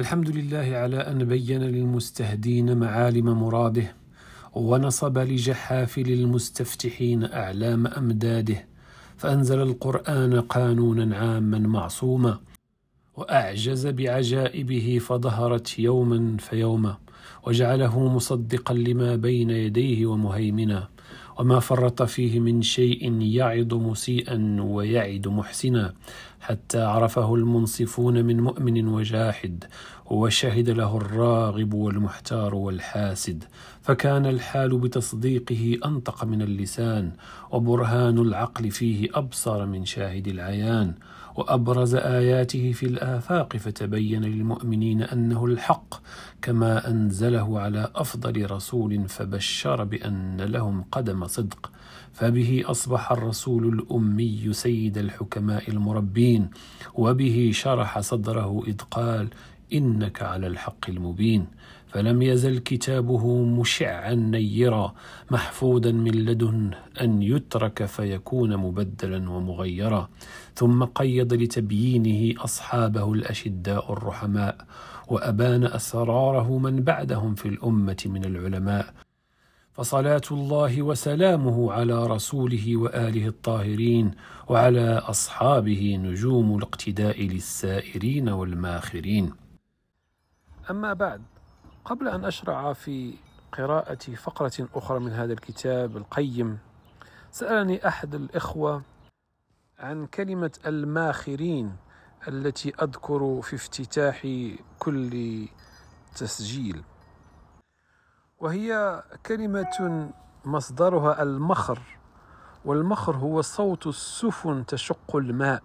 الحمد لله على أن بين للمستهدين معالم مراده ونصب لجحافل المستفتحين أعلام أمداده فأنزل القرآن قانونا عاما معصوما وأعجز بعجائبه فظهرت يوما فيوما وجعله مصدقا لما بين يديه ومهيمنا وما فرط فيه من شيء يعظ مسيئا ويعد محسنا حتى عرفه المنصفون من مؤمن وجاحد وشهد له الراغب والمحتار والحاسد فكان الحال بتصديقه انطق من اللسان وبرهان العقل فيه ابصر من شاهد العيان وأبرز آياته في الآفاق فتبين للمؤمنين أنه الحق كما أنزله على أفضل رسول فبشر بأن لهم قدم صدق فبه أصبح الرسول الأمي سيد الحكماء المربين وبه شرح صدره إذ قال إنك على الحق المبين فلم يزل كتابه مشعا نيرا محفوظا من لدن ان يترك فيكون مبدلا ومغيرا ثم قيد لتبيينه اصحابه الاشداء الرحماء وابان اسراره من بعدهم في الامه من العلماء فصلاه الله وسلامه على رسوله واله الطاهرين وعلى اصحابه نجوم الاقتداء للسائرين والماخرين اما بعد قبل أن أشرع في قراءة فقرة أخرى من هذا الكتاب القيم سألني أحد الإخوة عن كلمة الماخرين التي أذكر في افتتاح كل تسجيل وهي كلمة مصدرها المخر والمخر هو صوت السفن تشق الماء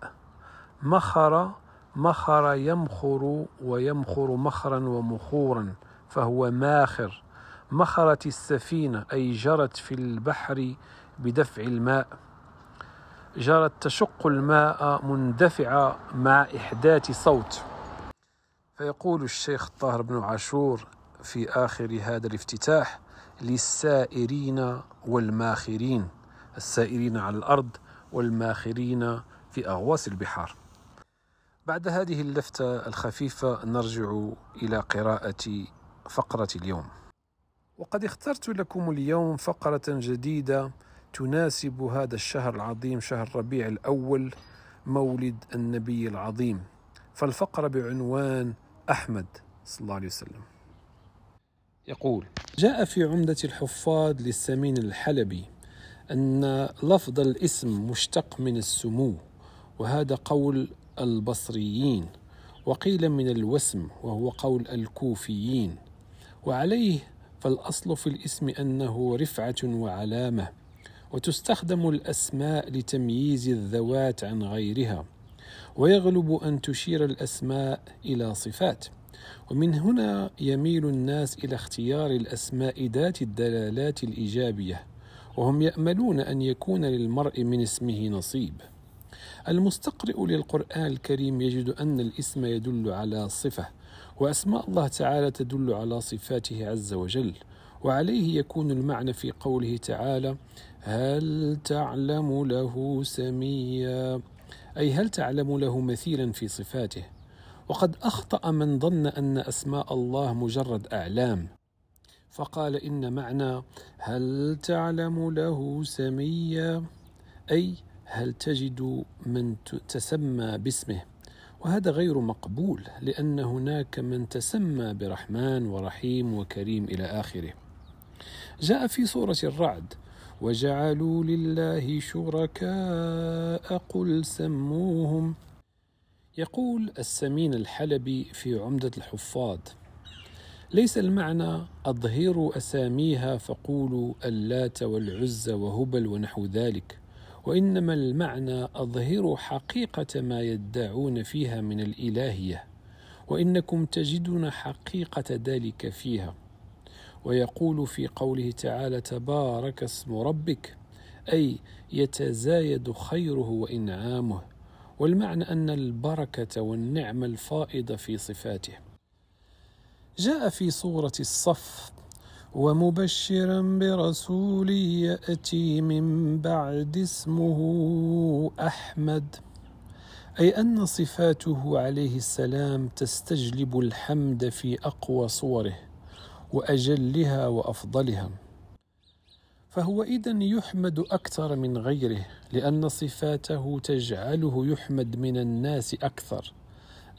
مخر مخر يمخر ويمخر مخرا ومخورا فهو ماخر مخرت السفينة أي جرت في البحر بدفع الماء جرت تشق الماء مندفعة مع إحداث صوت فيقول الشيخ الطاهر بن عاشور في آخر هذا الافتتاح للسائرين والماخرين السائرين على الأرض والماخرين في أغواص البحار بعد هذه اللفتة الخفيفة نرجع إلى قراءة فقرة اليوم وقد اخترت لكم اليوم فقرة جديدة تناسب هذا الشهر العظيم شهر ربيع الأول مولد النبي العظيم فالفقرة بعنوان أحمد صلى الله عليه وسلم يقول جاء في عمدة الحفاظ للسمين الحلبي أن لفظ الاسم مشتق من السمو وهذا قول البصريين وقيل من الوسم وهو قول الكوفيين وعليه فالأصل في الاسم أنه رفعة وعلامة وتستخدم الأسماء لتمييز الذوات عن غيرها ويغلب أن تشير الأسماء إلى صفات ومن هنا يميل الناس إلى اختيار الأسماء ذات الدلالات الإيجابية وهم يأملون أن يكون للمرء من اسمه نصيب المستقرئ للقرآن الكريم يجد أن الاسم يدل على صفة وأسماء الله تعالى تدل على صفاته عز وجل وعليه يكون المعنى في قوله تعالى هل تعلم له سميا أي هل تعلم له مثيلا في صفاته وقد أخطأ من ظن أن أسماء الله مجرد أعلام فقال إن معنى هل تعلم له سميا أي هل تجد من تسمى باسمه وهذا غير مقبول لأن هناك من تسمى برحمن ورحيم وكريم إلى آخره جاء في سورة الرعد وجعلوا لله شركاء قل سموهم يقول السمين الحلبي في عمدة الحفاظ ليس المعنى أظهروا أساميها فقولوا اللات والعزى وهبل ونحو ذلك وانما المعنى اظهروا حقيقه ما يدعون فيها من الالهيه وانكم تجدون حقيقه ذلك فيها ويقول في قوله تعالى تبارك اسم ربك اي يتزايد خيره وانعامه والمعنى ان البركه والنعمه الفائضه في صفاته جاء في سوره الصف ومبشرا برسول ياتي من بعد اسمه احمد اي ان صفاته عليه السلام تستجلب الحمد في اقوى صوره واجلها وافضلها فهو اذا يحمد اكثر من غيره لان صفاته تجعله يحمد من الناس اكثر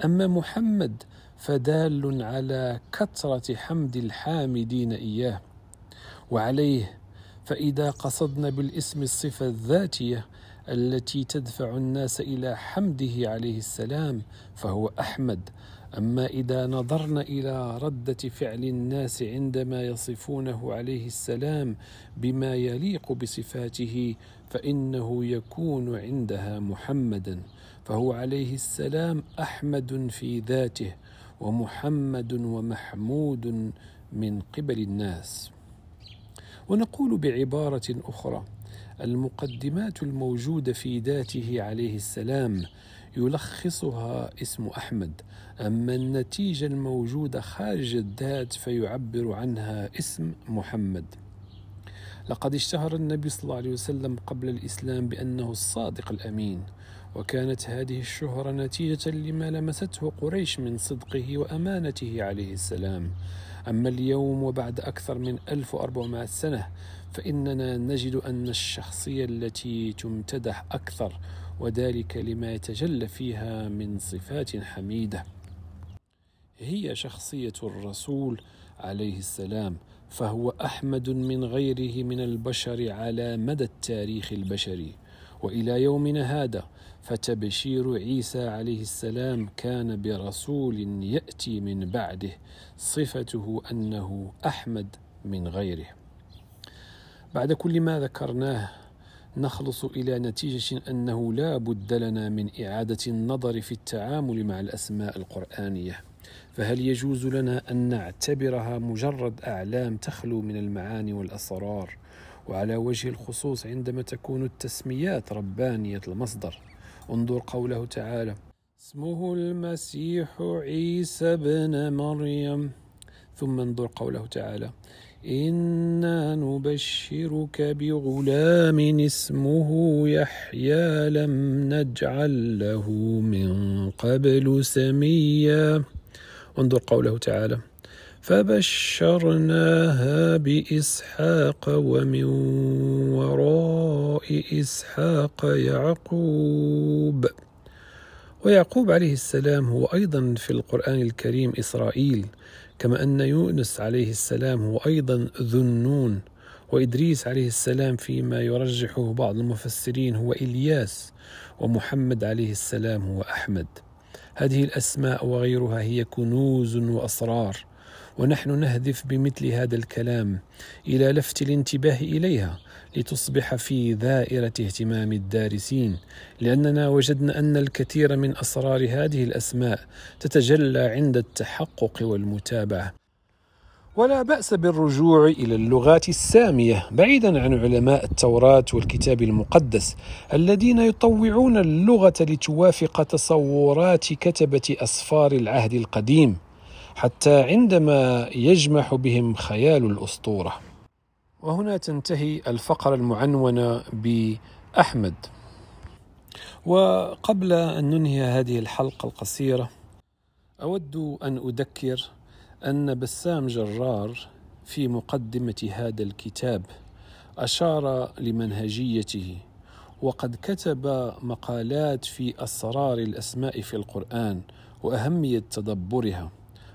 أما محمد فدال على كثرة حمد الحامدين إياه وعليه فإذا قصدنا بالاسم الصفة الذاتية التي تدفع الناس إلى حمده عليه السلام فهو أحمد أما إذا نظرنا إلى ردة فعل الناس عندما يصفونه عليه السلام بما يليق بصفاته فإنه يكون عندها محمدا فهو عليه السلام احمد في ذاته ومحمد ومحمود من قبل الناس ونقول بعباره اخرى المقدمات الموجوده في ذاته عليه السلام يلخصها اسم احمد اما النتيجه الموجوده خارج الذات فيعبر عنها اسم محمد لقد اشتهر النبي صلى الله عليه وسلم قبل الاسلام بانه الصادق الامين وكانت هذه الشهرة نتيجة لما لمسته قريش من صدقه وأمانته عليه السلام أما اليوم وبعد أكثر من 1400 سنة فإننا نجد أن الشخصية التي تمتدح أكثر وذلك لما يتجلى فيها من صفات حميدة هي شخصية الرسول عليه السلام فهو أحمد من غيره من البشر على مدى التاريخ البشري والى يومنا هذا فتبشير عيسى عليه السلام كان برسول ياتي من بعده صفته انه احمد من غيره بعد كل ما ذكرناه نخلص الى نتيجه انه لا بد لنا من اعاده النظر في التعامل مع الاسماء القرانيه فهل يجوز لنا ان نعتبرها مجرد اعلام تخلو من المعاني والاسرار وعلى وجه الخصوص عندما تكون التسميات ربانية المصدر انظر قوله تعالى اسمه المسيح عيسى بن مريم ثم انظر قوله تعالى إنا نبشرك بغلام اسمه يحيى لم نجعل له من قبل سميا انظر قوله تعالى فبشرناها بإسحاق ومن وراء إسحاق يعقوب ويعقوب عليه السلام هو أيضا في القرآن الكريم إسرائيل كما أن يونس عليه السلام هو أيضا ذو النون وإدريس عليه السلام فيما يرجحه بعض المفسرين هو إلياس ومحمد عليه السلام هو أحمد هذه الأسماء وغيرها هي كنوز وأسرار ونحن نهدف بمثل هذا الكلام الى لفت الانتباه اليها لتصبح في دائره اهتمام الدارسين لاننا وجدنا ان الكثير من اسرار هذه الاسماء تتجلى عند التحقق والمتابعه ولا بأس بالرجوع إلى اللغات السامية بعيدا عن علماء التوراة والكتاب المقدس الذين يطوعون اللغة لتوافق تصورات كتبة أسفار العهد القديم حتى عندما يجمح بهم خيال الاسطوره وهنا تنتهي الفقره المعنونه باحمد وقبل ان ننهي هذه الحلقه القصيره اود ان اذكر ان بسام جرار في مقدمه هذا الكتاب اشار لمنهجيته وقد كتب مقالات في اسرار الاسماء في القران واهميه تدبرها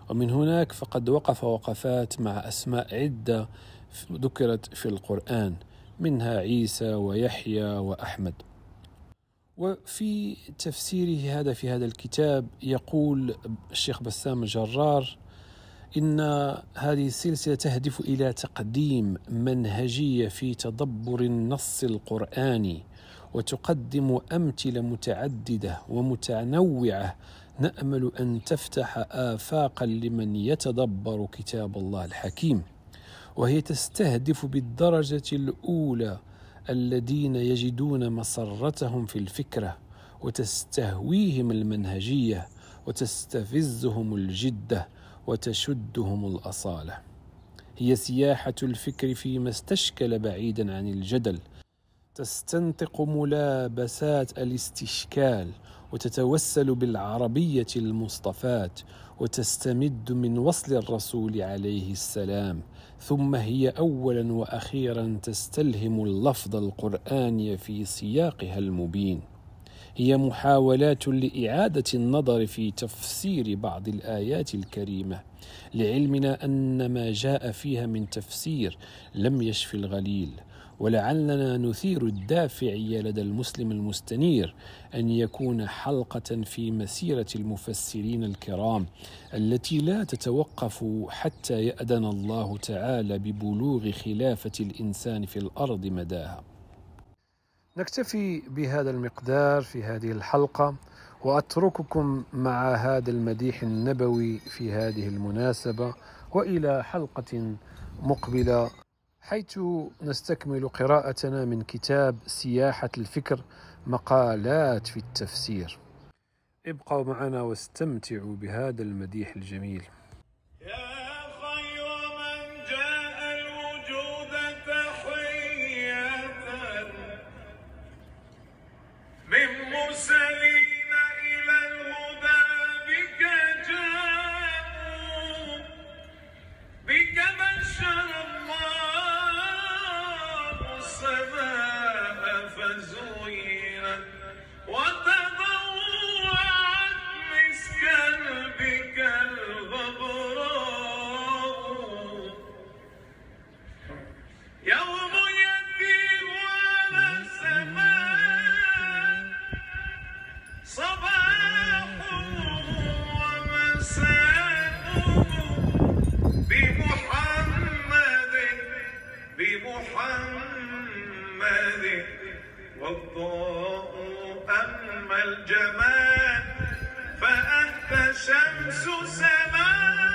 ومن هناك فقد وقف وقفات مع أسماء عدة ذكرت في القرآن منها عيسى ويحيى وأحمد وفي تفسيره هذا في هذا الكتاب يقول الشيخ بسام الجرار إن هذه السلسلة تهدف إلى تقديم منهجية في تدبر النص القرآني وتقدم أمثلة متعددة ومتنوعة نامل ان تفتح افاقا لمن يتدبر كتاب الله الحكيم وهي تستهدف بالدرجه الاولى الذين يجدون مسرتهم في الفكره وتستهويهم المنهجيه وتستفزهم الجده وتشدهم الاصاله هي سياحه الفكر فيما استشكل بعيدا عن الجدل تستنطق ملابسات الاستشكال وتتوسل بالعربيه المصطفاه وتستمد من وصل الرسول عليه السلام ثم هي اولا واخيرا تستلهم اللفظ القراني في سياقها المبين هي محاولات لاعاده النظر في تفسير بعض الايات الكريمه لعلمنا ان ما جاء فيها من تفسير لم يشف الغليل ولعلنا نثير الدافعي لدى المسلم المستنير ان يكون حلقه في مسيره المفسرين الكرام التي لا تتوقف حتى ياذن الله تعالى ببلوغ خلافه الانسان في الارض مداها نكتفي بهذا المقدار في هذه الحلقه واترككم مع هذا المديح النبوي في هذه المناسبه والى حلقه مقبله حيث نستكمل قراءتنا من كتاب سياحة الفكر مقالات في التفسير ابقوا معنا واستمتعوا بهذا المديح الجميل السماء فأنت شمس سماء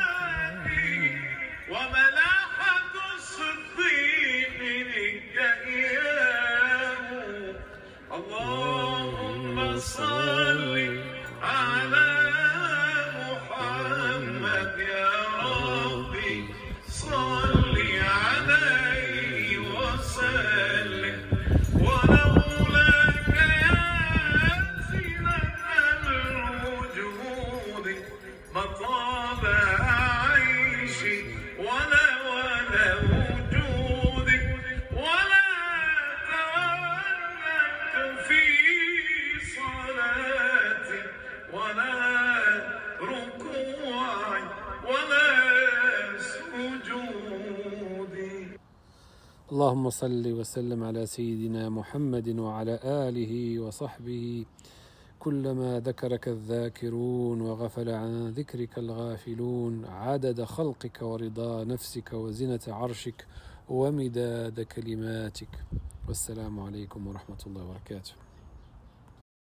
اللهم صل وسلم على سيدنا محمد وعلى آله وصحبه كلما ذكرك الذاكرون وغفل عن ذكرك الغافلون عدد خلقك ورضا نفسك وزنة عرشك ومداد كلماتك والسلام عليكم ورحمة الله وبركاته